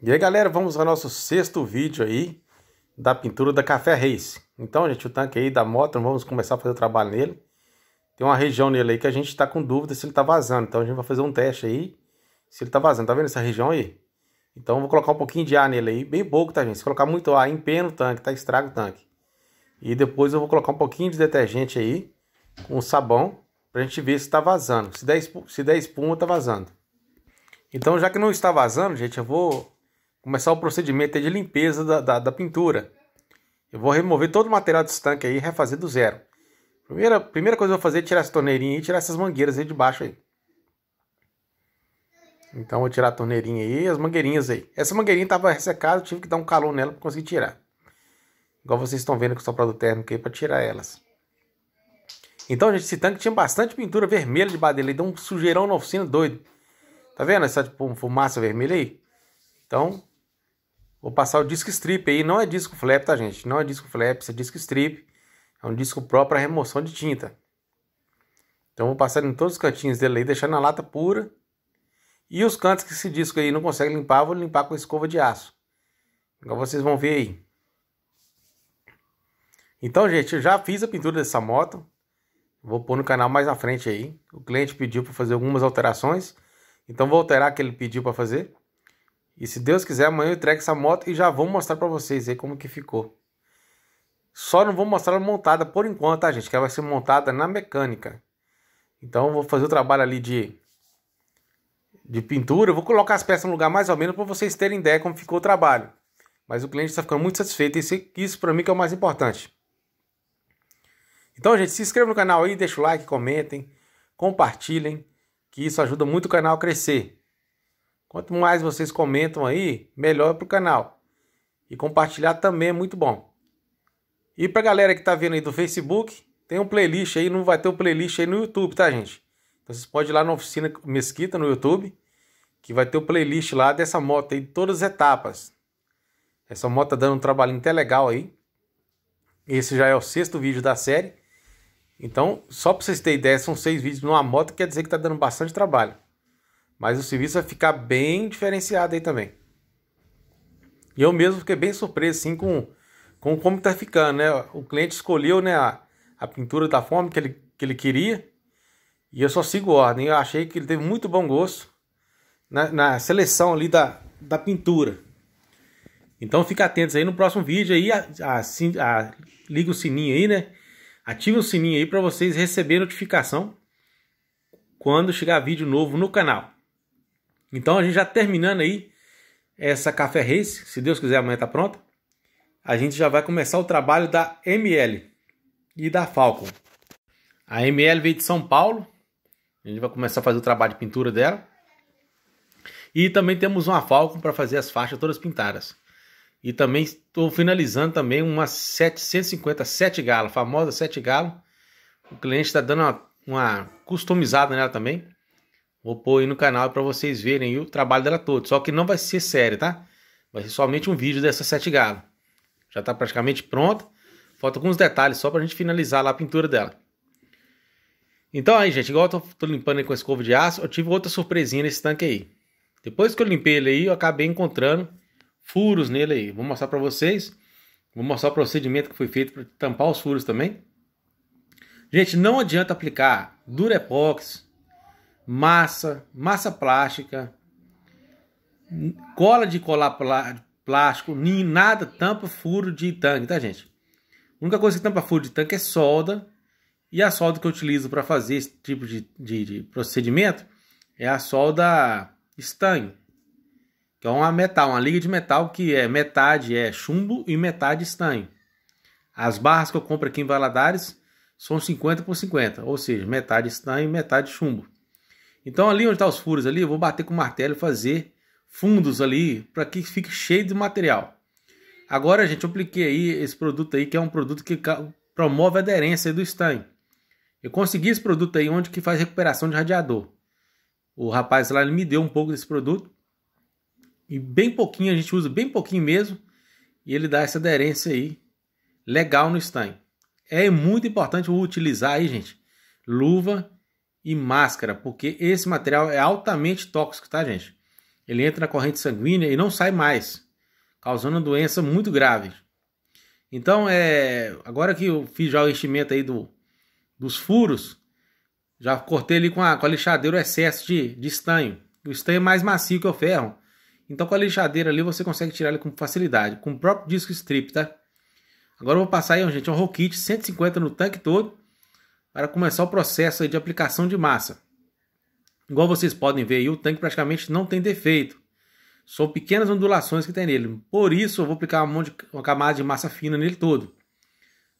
E aí galera, vamos ao nosso sexto vídeo aí da pintura da Café Race. Então gente, o tanque aí da moto, vamos começar a fazer o trabalho nele. Tem uma região nele aí que a gente está com dúvida se ele está vazando, então a gente vai fazer um teste aí se ele está vazando. Tá vendo essa região aí? Então vou colocar um pouquinho de ar nele aí, bem pouco tá gente, se colocar muito ar empena o tanque, tá? Estraga o tanque. E depois eu vou colocar um pouquinho de detergente aí, com sabão, pra gente ver se está vazando. Se der, espuma, se der espuma, tá vazando. Então já que não está vazando, gente, eu vou começar o procedimento de limpeza da, da, da, pintura. Eu vou remover todo o material desse tanque aí e refazer do zero. Primeira, primeira coisa que eu vou fazer é tirar essa torneirinha e tirar essas mangueiras aí de baixo aí. Então vou tirar a torneirinha aí e as mangueirinhas aí. Essa mangueirinha estava ressecada, tive que dar um calor nela para conseguir tirar. Igual vocês estão vendo com o soprado térmico aí para tirar elas. Então, gente, esse tanque tinha bastante pintura vermelha badeira. dele. Deu um sujeirão na oficina doido. Tá vendo essa tipo, fumaça vermelha aí? Então, Vou passar o disco strip aí, não é disco flap, tá gente? Não é disco flap, isso é disco strip. É um disco próprio para remoção de tinta. Então vou passar em todos os cantinhos dele aí, deixando a lata pura. E os cantos que esse disco aí não consegue limpar, vou limpar com escova de aço. Igual vocês vão ver aí. Então, gente, eu já fiz a pintura dessa moto. Vou pôr no canal mais na frente aí. O cliente pediu para fazer algumas alterações. Então vou alterar o que ele pediu para fazer. E se Deus quiser, amanhã eu entrego essa moto e já vou mostrar para vocês aí como que ficou. Só não vou mostrar ela montada por enquanto, tá, gente? Que ela vai ser montada na mecânica. Então eu vou fazer o trabalho ali de, de pintura. Eu vou colocar as peças no lugar mais ou menos para vocês terem ideia como ficou o trabalho. Mas o cliente está ficando muito satisfeito. Isso, isso para mim que é o mais importante. Então, gente, se inscreva no canal aí, deixa o like, comentem, compartilhem, que isso ajuda muito o canal a crescer. Quanto mais vocês comentam aí, melhor para o canal. E compartilhar também é muito bom. E para a galera que está vendo aí do Facebook, tem um playlist aí, não vai ter um playlist aí no YouTube, tá, gente? Então vocês podem ir lá na Oficina Mesquita no YouTube, que vai ter o um playlist lá dessa moto aí, de todas as etapas. Essa moto tá dando um trabalhinho até legal aí. Esse já é o sexto vídeo da série. Então, só para vocês terem ideia, são seis vídeos numa moto, quer dizer que tá dando bastante trabalho. Mas o serviço vai ficar bem diferenciado aí também. E eu mesmo fiquei bem surpreso assim com, com como tá ficando, né? O cliente escolheu né, a, a pintura da forma que ele, que ele queria. E eu só sigo ordem. Eu achei que ele teve muito bom gosto na, na seleção ali da, da pintura. Então fica atentos aí no próximo vídeo aí, a, a, a, liga o sininho aí, né? Ative o sininho aí para vocês receberem notificação quando chegar vídeo novo no canal. Então a gente já terminando aí essa Café Race, se Deus quiser amanhã tá pronta. A gente já vai começar o trabalho da ML e da Falcon. A ML veio de São Paulo. A gente vai começar a fazer o trabalho de pintura dela. E também temos uma Falcon para fazer as faixas todas pintadas. E também estou finalizando também uma 750 sete galo, famosa sete galo. O cliente está dando uma, uma customizada nela também. Vou pôr aí no canal para vocês verem o trabalho dela todo. Só que não vai ser série, tá? Vai ser somente um vídeo dessa sete galas. Já está praticamente pronta. Falta alguns detalhes só para a gente finalizar lá a pintura dela. Então aí, gente, igual eu tô, tô limpando com a escova de aço, eu tive outra surpresinha nesse tanque aí. Depois que eu limpei ele aí, eu acabei encontrando furos nele aí. Vou mostrar para vocês. Vou mostrar o procedimento que foi feito para tampar os furos também. Gente, não adianta aplicar Durepox, massa, massa plástica, cola de colar plástico, nem nada tampa furo de tanque, tá, gente? A única coisa que tampa furo de tanque é solda. E a solda que eu utilizo para fazer esse tipo de, de, de, procedimento é a solda estanho, que é uma metal, uma liga de metal que é metade é chumbo e metade estanho. As barras que eu compro aqui em Valadares são 50 por 50, ou seja, metade estanho e metade chumbo. Então ali onde estão tá os furos ali, eu vou bater com o martelo e fazer fundos ali para que fique cheio de material. Agora, gente, eu apliquei aí esse produto aí, que é um produto que promove a aderência do estanho. Eu consegui esse produto aí onde que faz recuperação de radiador. O rapaz lá me deu um pouco desse produto. E bem pouquinho, a gente usa bem pouquinho mesmo. E ele dá essa aderência aí legal no estanho. É muito importante utilizar aí, gente, luva e máscara, porque esse material é altamente tóxico, tá, gente? Ele entra na corrente sanguínea e não sai mais, causando uma doença muito grave. Então, é, agora que eu fiz já o enchimento aí do, dos furos, já cortei ali com a, com a lixadeira o excesso de, de estanho. O estanho é mais macio que o ferro. Então, com a lixadeira ali, você consegue tirar ele com facilidade, com o próprio disco strip, tá? Agora eu vou passar aí, gente, um roll kit 150 no tanque todo para começar o processo de aplicação de massa. Igual vocês podem ver aí, o tanque praticamente não tem defeito. São pequenas ondulações que tem nele. Por isso eu vou aplicar uma, uma camada de massa fina nele todo.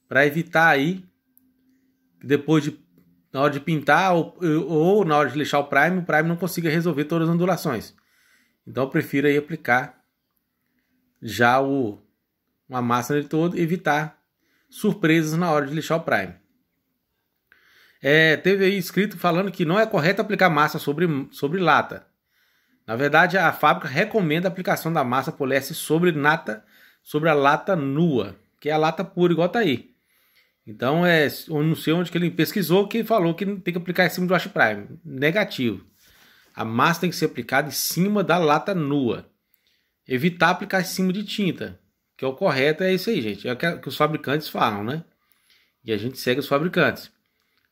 Para evitar aí, depois de na hora de pintar ou, ou, na hora de lixar o prime, o prime não consiga resolver todas as ondulações. Então eu prefiro aí aplicar já o, uma massa nele todo, evitar surpresas na hora de lixar o prime é, teve aí escrito falando que não é correto aplicar massa sobre, sobre lata. Na verdade, a fábrica recomenda a aplicação da massa poliéster sobre nata, sobre a lata nua, que é a lata pura, igual tá aí. Então, é, eu não sei onde que ele pesquisou que falou que tem que aplicar em cima do Wash Prime. Negativo. A massa tem que ser aplicada em cima da lata nua. Evitar aplicar em cima de tinta. Que é o correto, é isso aí, gente. É o que os fabricantes falam, né? E a gente segue os fabricantes.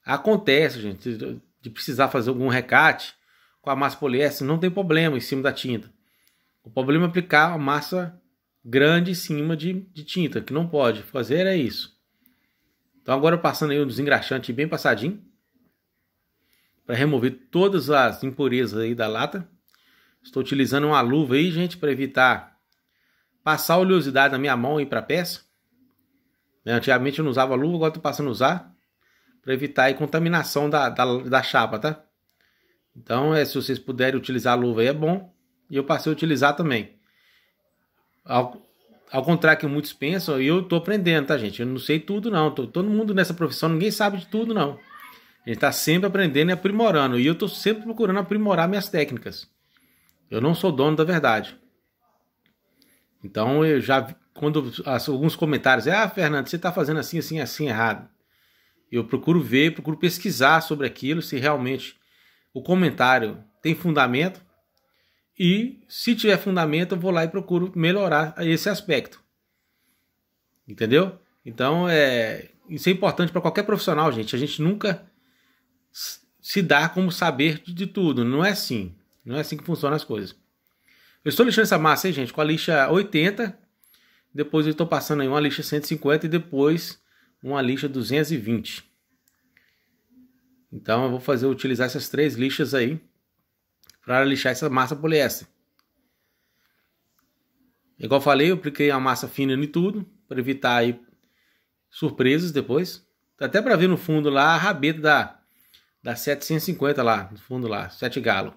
Acontece, gente, de precisar fazer algum recate com a massa poliéster, não tem problema em cima da tinta. O problema é aplicar a massa grande em cima de, de tinta, que não pode fazer é isso. Então agora passando aí um desengraxante bem passadinho para remover todas as impurezas aí da lata. Estou utilizando uma luva aí, gente, para evitar passar oleosidade na minha mão aí para peça. Né, antigamente eu não usava luva, agora estou passando a usar para evitar a contaminação da, da, da, chapa, tá? Então, é, se vocês puderem utilizar a luva aí é bom. E eu passei a utilizar também. Ao, ao contrário que muitos pensam, eu tô aprendendo, tá, gente? Eu não sei tudo, não. Tô, todo mundo nessa profissão, ninguém sabe de tudo, não. A gente tá sempre aprendendo e aprimorando. E eu tô sempre procurando aprimorar minhas técnicas. Eu não sou dono da verdade. Então, eu já... Quando alguns comentários, ah, Fernando, você tá fazendo assim, assim, assim, errado. Eu procuro ver, procuro pesquisar sobre aquilo, se realmente o comentário tem fundamento. E se tiver fundamento, eu vou lá e procuro melhorar esse aspecto. Entendeu? Então, é, isso é importante para qualquer profissional, gente. A gente nunca se dá como saber de tudo. Não é assim. Não é assim que funcionam as coisas. Eu estou lixando essa massa, aí, gente, com a lixa 80. Depois eu estou passando aí uma lixa 150 e depois uma lixa 220. Então eu vou fazer utilizar essas três lixas aí para lixar essa massa poliéster. Igual falei, eu apliquei a massa fina em tudo para evitar aí surpresas depois. Até para ver no fundo lá a rabeta da, da 750 lá, no fundo lá, 7 galo.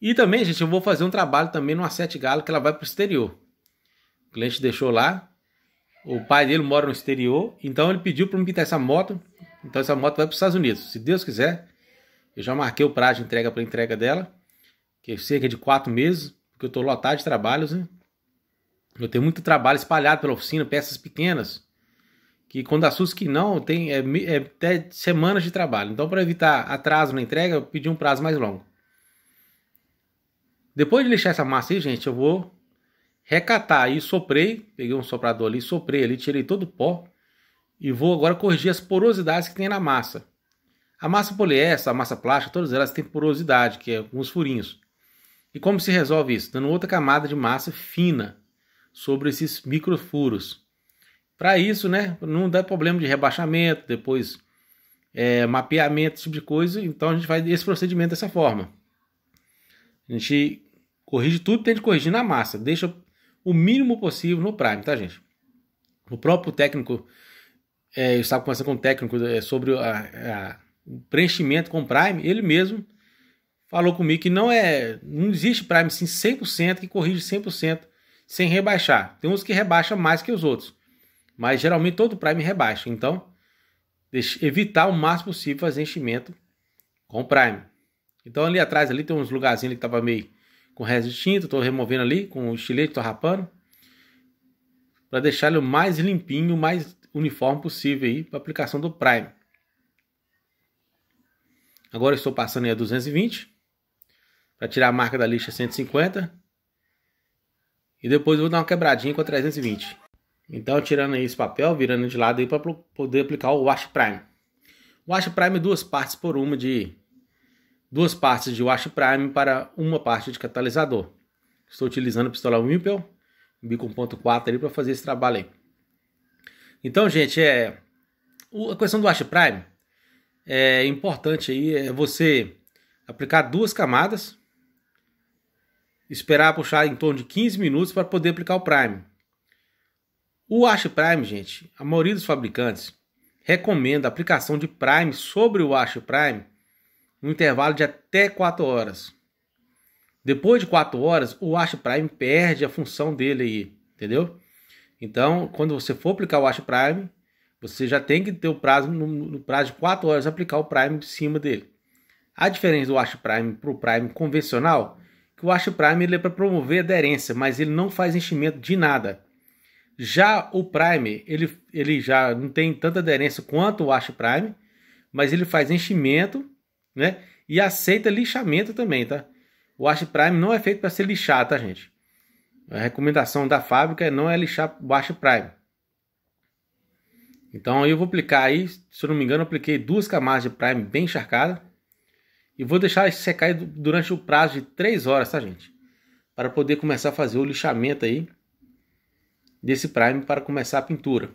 E também, gente, eu vou fazer um trabalho também numa 7 galo que ela vai para o exterior. O cliente deixou lá, o pai dele mora no exterior, então ele pediu para me pintar essa moto. Então essa moto vai para os Estados Unidos, se Deus quiser. Eu já marquei o prazo de entrega para entrega dela, que é cerca de quatro meses, porque eu estou lotado de trabalhos, né? Eu tenho muito trabalho espalhado pela oficina, peças pequenas, que quando assusta que não, tem é, é, até semanas de trabalho. Então, para evitar atraso na entrega, eu pedi um prazo mais longo. Depois de lixar essa massa aí, gente, eu vou recatar. Aí soprei, peguei um soprador ali, soprei ali, tirei todo o pó e vou agora corrigir as porosidades que tem na massa. A massa poliéster, a massa plástica, todas elas têm porosidade, que é alguns furinhos. E como se resolve isso? Dando outra camada de massa fina sobre esses microfuros. Para isso, né, não dá problema de rebaixamento, depois é, mapeamento, esse tipo de coisa. Então a gente faz esse procedimento dessa forma. A gente corrige tudo tem que corrigir na massa. Deixa o mínimo possível no Prime, tá, gente? O próprio técnico, é, eu estava conversando com o técnico é, sobre a, a, o preenchimento com o Prime, ele mesmo falou comigo que não é, não existe Prime sim 100% que corrige 100% sem rebaixar. Tem uns que rebaixam mais que os outros, mas geralmente todo Prime rebaixa. Então, deixe, evitar o máximo possível fazer enchimento com o Prime. Então ali atrás ali tem uns lugarzinhos que tava meio com resto de tinta estou removendo ali com o estilete, estou rapando, para deixar ele o mais limpinho, o mais uniforme possível aí para aplicação do prime. Agora estou passando aí a 220 para tirar a marca da lixa 150 e depois vou dar uma quebradinha com a 320. Então tirando aí esse papel, virando de lado aí para poder aplicar o wash prime. O wash prime é duas partes por uma de duas partes de wash prime para uma parte de catalisador. Estou utilizando a pistola Wimpel, bico 1.4 ali para fazer esse trabalho aí. Então, gente, é a questão do wash prime é importante aí é você aplicar duas camadas, esperar puxar em torno de 15 minutos para poder aplicar o prime. O wash prime, gente, a maioria dos fabricantes recomenda a aplicação de prime sobre o wash prime no intervalo de até 4 horas. Depois de 4 horas, o Ash Prime perde a função dele aí, entendeu? Então, quando você for aplicar o Ash Prime, você já tem que ter o prazo, no, no prazo de 4 horas, aplicar o Prime de cima dele. A diferença do Ash Prime para o Prime convencional que o Ash Prime ele é para promover aderência, mas ele não faz enchimento de nada. Já o Prime, ele, ele já não tem tanta aderência quanto o Ash Prime, mas ele faz enchimento né? E aceita lixamento também, tá? O Wash Prime não é feito para ser lixado, tá, gente? A recomendação da fábrica é não é lixar o Wash Prime. Então eu vou aplicar aí, se eu não me engano, eu apliquei duas camadas de Prime bem encharcada. E vou deixar secar durante o prazo de 3 horas, tá, gente? Para poder começar a fazer o lixamento aí desse Prime para começar a pintura.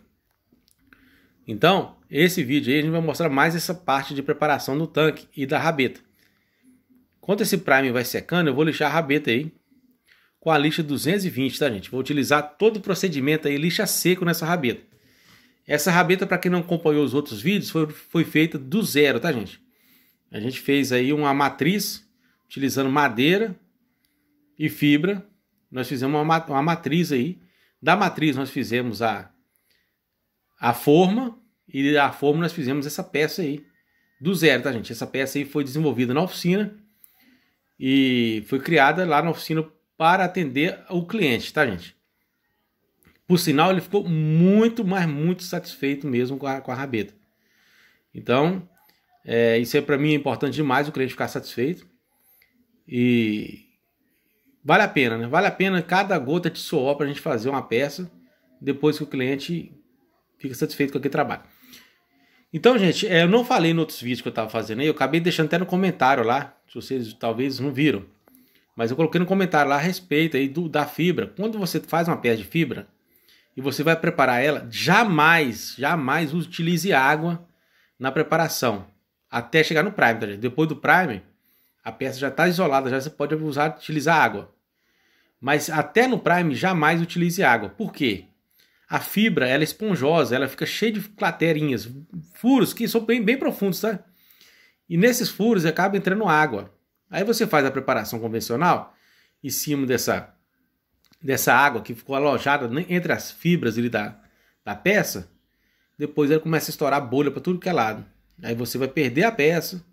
Então, esse vídeo aí a gente vai mostrar mais essa parte de preparação do tanque e da rabeta. Enquanto esse prime vai secando, eu vou lixar a rabeta aí com a lixa 220, tá gente? Vou utilizar todo o procedimento aí, lixa seco nessa rabeta. Essa rabeta, para quem não acompanhou os outros vídeos, foi, foi feita do zero, tá gente? A gente fez aí uma matriz, utilizando madeira e fibra. Nós fizemos uma, uma matriz aí. Da matriz nós fizemos a a forma e da forma nós fizemos essa peça aí do zero, tá gente? Essa peça aí foi desenvolvida na oficina e foi criada lá na oficina para atender o cliente, tá gente? Por sinal, ele ficou muito, mas muito satisfeito mesmo com a, com a rabeta. Então, é, isso é para mim é importante demais o cliente ficar satisfeito. E vale a pena, né? Vale a pena cada gota de suor para a gente fazer uma peça depois que o cliente fica satisfeito com aquele trabalho. Então, gente, é, eu não falei em outros vídeos que eu estava fazendo aí, eu acabei deixando até no comentário lá, se vocês talvez não viram. Mas eu coloquei no comentário lá a respeito aí do, da fibra. Quando você faz uma peça de fibra e você vai preparar ela, jamais, jamais utilize água na preparação. Até chegar no prime, tá, gente? Depois do prime, a peça já está isolada, já você pode usar, utilizar água. Mas até no prime, jamais utilize água. Por quê? a fibra ela é esponjosa, ela fica cheia de claterinhas, furos que são bem, bem profundos, tá? E nesses furos acaba entrando água. Aí você faz a preparação convencional em cima dessa, dessa água que ficou alojada entre as fibras ali da, da peça. Depois ela começa a estourar bolha para tudo que é lado. Aí você vai perder a peça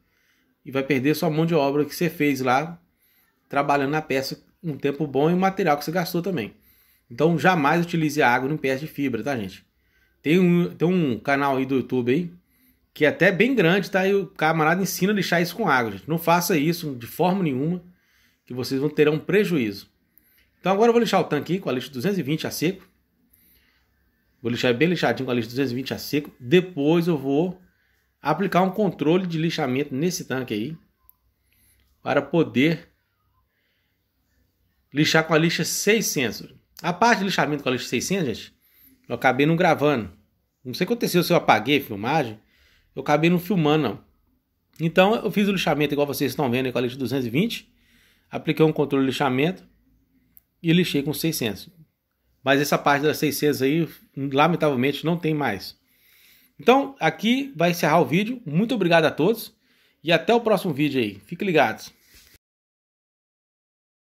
e vai perder sua mão de obra que você fez lá, trabalhando na peça um tempo bom e o material que você gastou também. Então jamais utilize a água em pés de fibra, tá, gente? Tem um, tem um canal aí do YouTube aí, que é até bem grande, tá? E o camarada ensina a lixar isso com água, gente. Não faça isso de forma nenhuma, que vocês vão ter um prejuízo. Então agora eu vou lixar o tanque com a lixa 220 a seco. Vou lixar bem lixadinho com a lixa 220 a seco. Depois eu vou aplicar um controle de lixamento nesse tanque aí. Para poder lixar com a lixa 600. A parte de lixamento com a lixa 600, gente, eu acabei não gravando. Não sei o que aconteceu se eu apaguei a filmagem. Eu acabei não filmando, não. Então, eu fiz o lixamento igual vocês estão vendo aí com a lixa 220. Apliquei um controle de lixamento e lixei com 600. Mas essa parte das 600 aí, lamentavelmente, não tem mais. Então, aqui vai encerrar o vídeo. Muito obrigado a todos e até o próximo vídeo aí. Fiquem ligados.